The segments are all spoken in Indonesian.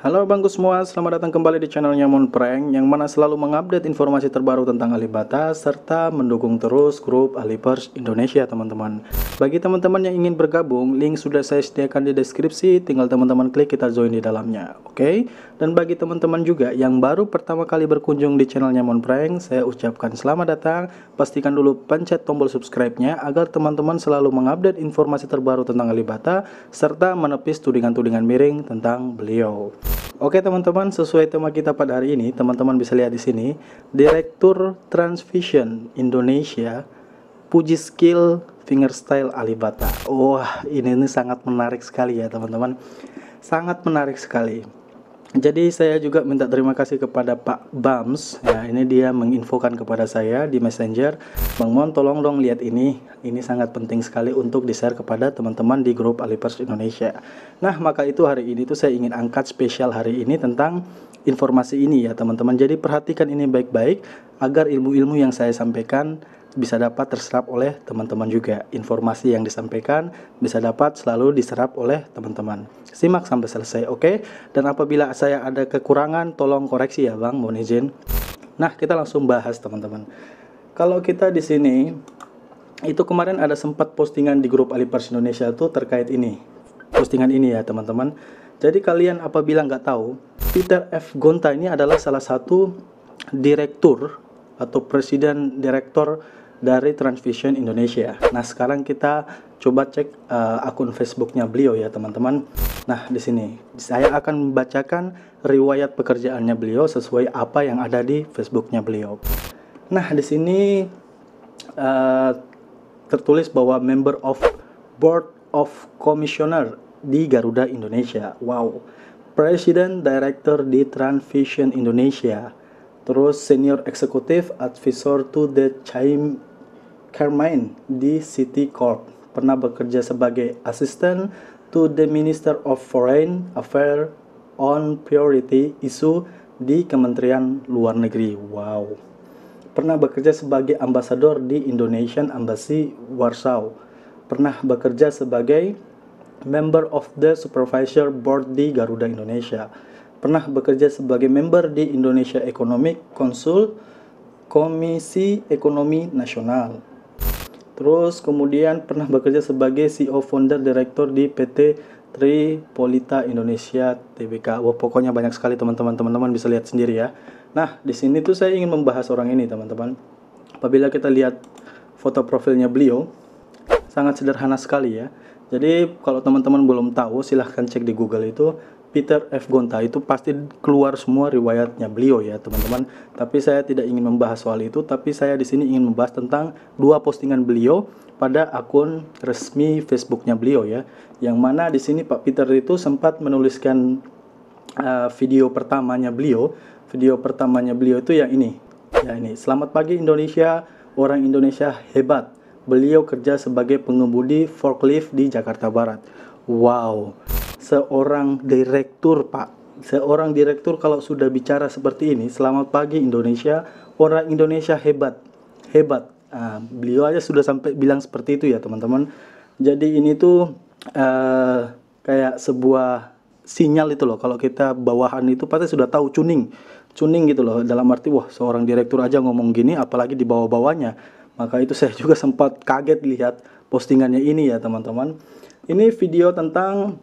Halo bangku semua, selamat datang kembali di channel nyamun Prank yang mana selalu mengupdate informasi terbaru tentang Alibata serta mendukung terus grup Alipers Indonesia teman-teman. Bagi teman-teman yang ingin bergabung, link sudah saya sediakan di deskripsi, tinggal teman-teman klik kita join di dalamnya, oke? Okay? Dan bagi teman-teman juga yang baru pertama kali berkunjung di channel nyamun Prank, saya ucapkan selamat datang. Pastikan dulu pencet tombol subscribe-nya agar teman-teman selalu mengupdate informasi terbaru tentang Alibata serta menepis tudingan-tudingan miring tentang beliau. Oke teman-teman, sesuai tema kita pada hari ini, teman-teman bisa lihat di sini, Direktur Transvision Indonesia puji skill fingerstyle Alibata. Wah, ini, ini sangat menarik sekali ya teman-teman. Sangat menarik sekali jadi saya juga minta terima kasih kepada Pak Bams ya ini dia menginfokan kepada saya di Messenger Bang Mon tolong dong lihat ini ini sangat penting sekali untuk di share kepada teman-teman di grup Alipers Indonesia nah maka itu hari ini tuh saya ingin angkat spesial hari ini tentang informasi ini ya teman-teman jadi perhatikan ini baik-baik agar ilmu-ilmu yang saya sampaikan bisa dapat terserap oleh teman-teman juga. Informasi yang disampaikan bisa dapat selalu diserap oleh teman-teman. Simak sampai selesai, oke? Okay? Dan apabila saya ada kekurangan, tolong koreksi ya, Bang, mohon izin. Nah, kita langsung bahas, teman-teman. Kalau kita di sini itu kemarin ada sempat postingan di grup Alipers Indonesia itu terkait ini. Postingan ini ya, teman-teman. Jadi kalian apabila nggak tahu, Peter F. Gonta ini adalah salah satu direktur atau presiden direktur dari Transvision Indonesia. Nah, sekarang kita coba cek uh, akun Facebooknya beliau ya, teman-teman. Nah, di sini saya akan membacakan riwayat pekerjaannya beliau sesuai apa yang ada di Facebooknya beliau. Nah, di sini uh, tertulis bahwa member of Board of Commissioner di Garuda Indonesia. Wow. President Director di Transvision Indonesia terus senior eksekutif advisor to the Carmine di City Corp, pernah bekerja sebagai Assistant to the Minister of Foreign Affairs on Priority Issue di Kementerian Luar Negeri. Wow. Pernah bekerja sebagai ambasador di Indonesian Embassy Warsaw. Pernah bekerja sebagai member of the Supervisor Board di Garuda Indonesia. Pernah bekerja sebagai member di Indonesia Economic Council Komisi Ekonomi Nasional Terus kemudian pernah bekerja sebagai CEO founder director di PT Tripolita Indonesia Tbk. Wah, pokoknya banyak sekali teman-teman teman-teman bisa lihat sendiri ya. Nah, di sini tuh saya ingin membahas orang ini, teman-teman. Apabila kita lihat foto profilnya beliau, sangat sederhana sekali ya. Jadi, kalau teman-teman belum tahu, silahkan cek di Google itu Peter F. Gonta itu pasti keluar semua riwayatnya beliau ya teman-teman. Tapi saya tidak ingin membahas soal itu, tapi saya di sini ingin membahas tentang dua postingan beliau pada akun resmi Facebooknya beliau ya. Yang mana di sini Pak Peter itu sempat menuliskan uh, video pertamanya beliau. Video pertamanya beliau itu yang ini. Ya ini, selamat pagi Indonesia, orang Indonesia hebat. Beliau kerja sebagai pengemudi forklift di Jakarta Barat. Wow, seorang direktur, Pak. Seorang direktur kalau sudah bicara seperti ini, selamat pagi Indonesia, orang Indonesia hebat, hebat. Uh, beliau aja sudah sampai bilang seperti itu ya teman-teman. Jadi ini tuh uh, kayak sebuah sinyal itu loh. Kalau kita bawahan itu pasti sudah tahu cuning, cuning gitu loh. Dalam arti wah seorang direktur aja ngomong gini, apalagi di bawah-bawahnya maka itu saya juga sempat kaget lihat postingannya ini ya teman-teman ini video tentang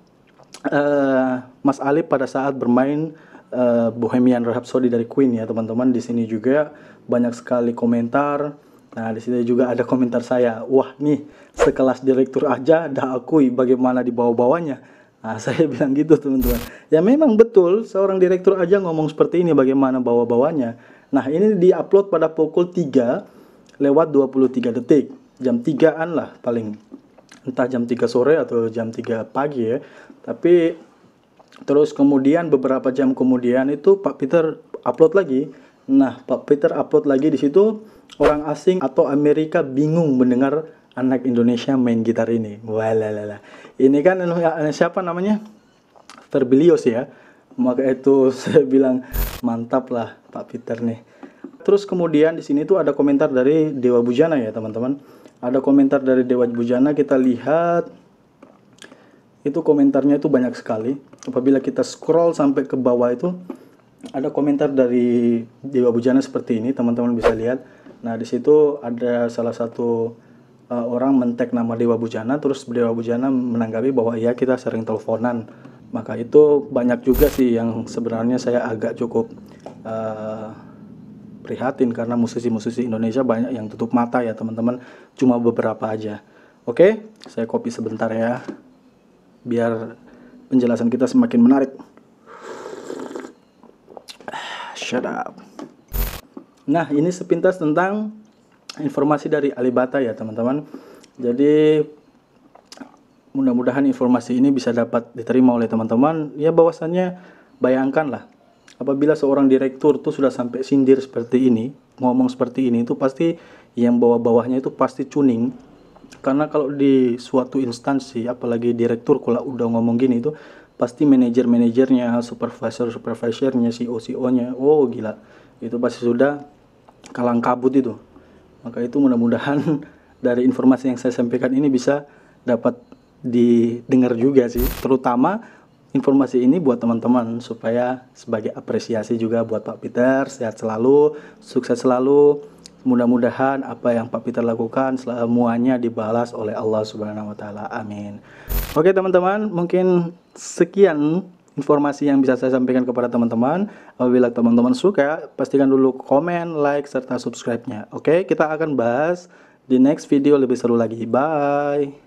Eh, Mas Ali pada saat bermain uh, Bohemian Rhapsody dari Queen ya teman-teman di sini juga banyak sekali komentar Nah, di sini juga ada komentar saya. Wah, nih sekelas direktur aja dah akui bagaimana di bawah-bawahnya. Nah, saya bilang gitu, teman-teman. Ya memang betul seorang direktur aja ngomong seperti ini bagaimana bawah-bawahnya. Nah, ini diupload pada pukul 3 lewat 23 detik. Jam 3-an lah paling entah jam 3 sore atau jam 3 pagi ya. Tapi terus kemudian beberapa jam kemudian itu Pak Peter upload lagi. Nah, Pak Peter upload lagi di situ orang asing atau Amerika bingung mendengar anak Indonesia main gitar ini. Walalala. Ini kan eh, ya, eh, siapa namanya? Verbilios ya. Maka itu saya bilang mantap lah Pak Peter nih. Terus kemudian di sini tuh ada komentar dari Dewa Bujana ya teman-teman. Ada komentar dari Dewa Bujana kita lihat itu komentarnya itu banyak sekali. Apabila kita scroll sampai ke bawah itu ada komentar dari Dewa Bujana seperti ini, teman-teman bisa lihat. Nah, di situ ada salah satu uh, orang mentek nama Dewa Bujana terus Dewa Bujana menanggapi bahwa ya kita sering teleponan. Maka itu banyak juga sih yang sebenarnya saya agak cukup uh, prihatin karena musisi-musisi Indonesia banyak yang tutup mata ya teman-teman cuma beberapa aja oke saya copy sebentar ya biar penjelasan kita semakin menarik shut up nah ini sepintas tentang informasi dari Alibata ya teman-teman jadi mudah-mudahan informasi ini bisa dapat diterima oleh teman-teman ya bahwasannya bayangkanlah apabila seorang direktur tuh sudah sampai sindir seperti ini, ngomong seperti ini itu pasti yang bawah-bawahnya itu pasti cuning. Karena kalau di suatu instansi, apalagi direktur kalau udah ngomong gini itu pasti manajer-manajernya, supervisor-supervisornya, CEO-CEO-nya, oh gila, itu pasti sudah kalang kabut itu. Maka itu mudah-mudahan dari informasi yang saya sampaikan ini bisa dapat didengar juga sih, terutama informasi ini buat teman-teman supaya sebagai apresiasi juga buat Pak Peter sehat selalu, sukses selalu. Mudah-mudahan apa yang Pak Peter lakukan semuanya dibalas oleh Allah Subhanahu wa taala. Amin. Oke, teman-teman, mungkin sekian informasi yang bisa saya sampaikan kepada teman-teman. Apabila teman-teman suka, pastikan dulu komen, like serta subscribe-nya. Oke, kita akan bahas di next video lebih seru lagi. Bye.